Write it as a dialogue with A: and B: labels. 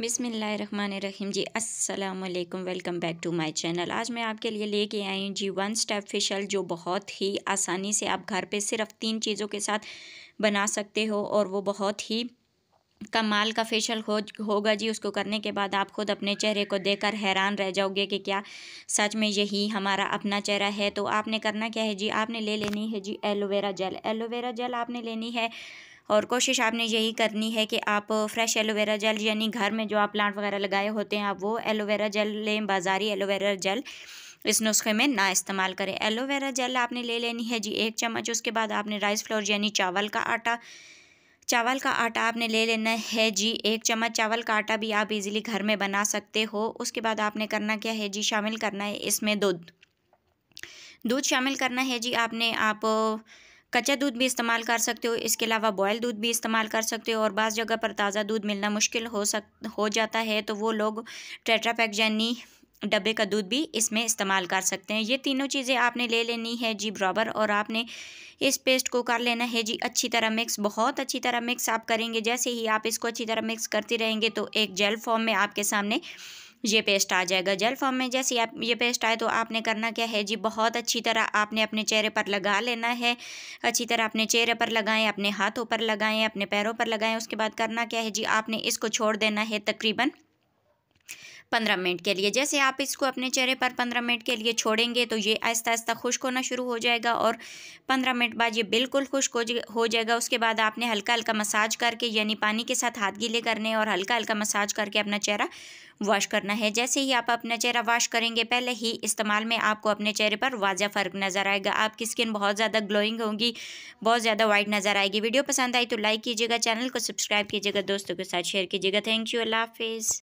A: बिसमीम जी अस्सलाम welcome back to my channel आज मैं आपके लिए लेके आई हूँ जी वन स्टेप फेशल जो बहुत ही आसानी से आप घर पे सिर्फ तीन चीज़ों के साथ बना सकते हो और वो बहुत ही कमाल का फेशियल हो होगा जी उसको करने के बाद आप खुद अपने चेहरे को देखकर हैरान रह जाओगे कि क्या सच में यही हमारा अपना चेहरा है तो आपने करना क्या है जी आपने ले लेनी है जी एलोवेरा जेल एलोवेरा जेल आपने लेनी है और कोशिश आपने यही करनी है कि आप फ्रेश एलोवेरा जेल यानी घर में जो आप प्लांट वगैरह लगाए होते हैं आप वो एलोवेरा जेल लें बाज़ारी एलोवेरा जेल इस नुस्खे में ना इस्तेमाल करें एलोवेरा जेल आपने ले लेनी है जी एक चम्मच उसके बाद आपने राइस फ्लोर यानी चावल का आटा चावल का आटा आपने ले लेना है जी एक चम्मच चावल का आटा भी आप इजीली घर में बना सकते हो उसके बाद आपने करना क्या है जी शामिल करना है इसमें दूध दूध शामिल करना है जी आपने आप कच्चा दूध भी इस्तेमाल कर सकते हो इसके अलावा बॉयल दूध भी इस्तेमाल कर सकते हो और बाद जगह पर ताज़ा दूध मिलना मुश्किल हो सक हो जाता है तो वो लोग ट्रेट्रापैक यानी डब्बे का दूध भी इसमें इस्तेमाल कर सकते हैं ये तीनों चीज़ें आपने ले लेनी है जी बराबर और आपने इस पेस्ट को कर लेना है जी अच्छी तरह मिक्स बहुत अच्छी तरह मिक्स आप करेंगे जैसे ही आप इसको अच्छी तरह मिक्स करते रहेंगे तो एक जेल फॉर्म में आपके सामने ये पेस्ट आ जाएगा जेल फॉर्म में जैसे आप ये पेस्ट आए तो आपने करना क्या है जी बहुत अच्छी तरह आपने अपने चेहरे पर लगा लेना है अच्छी तरह अपने चेहरे पर लगाएं अपने हाथों पर लगाएं अपने पैरों पर लगाएं उसके बाद करना क्या है जी आपने इसको छोड़ देना है तकरीबन पंद्रह मिनट के लिए जैसे आप इसको अपने चेहरे पर पंद्रह मिनट के लिए छोड़ेंगे तो ये आहिस्ता आहिस्ता खुश्क होना शुरू हो जाएगा और पंद्रह मिनट बाद ये बिल्कुल खुश्क हो जाएगा उसके बाद आपने हल्का हल्का मसाज करके यानी पानी के साथ हाथ गीले करने और हल्का हल्का मसाज करके अपना चेहरा वॉश करना है जैसे ही आप अपना चेहरा वॉश करेंगे पहले ही इस्तेमाल में आपको अपने चेहरे पर वाजा फ़र्क नज़र आएगा आपकी स्किन बहुत ज़्यादा ग्लोइंग होगी बहुत ज़्यादा वाइट नज़र आएगी वीडियो पसंद आई तो लाइक कीजिएगा चैनल को सब्सक्राइब कीजिएगा दोस्तों के साथ शेयर कीजिएगा थैंक यू अल्लाह हाफिज़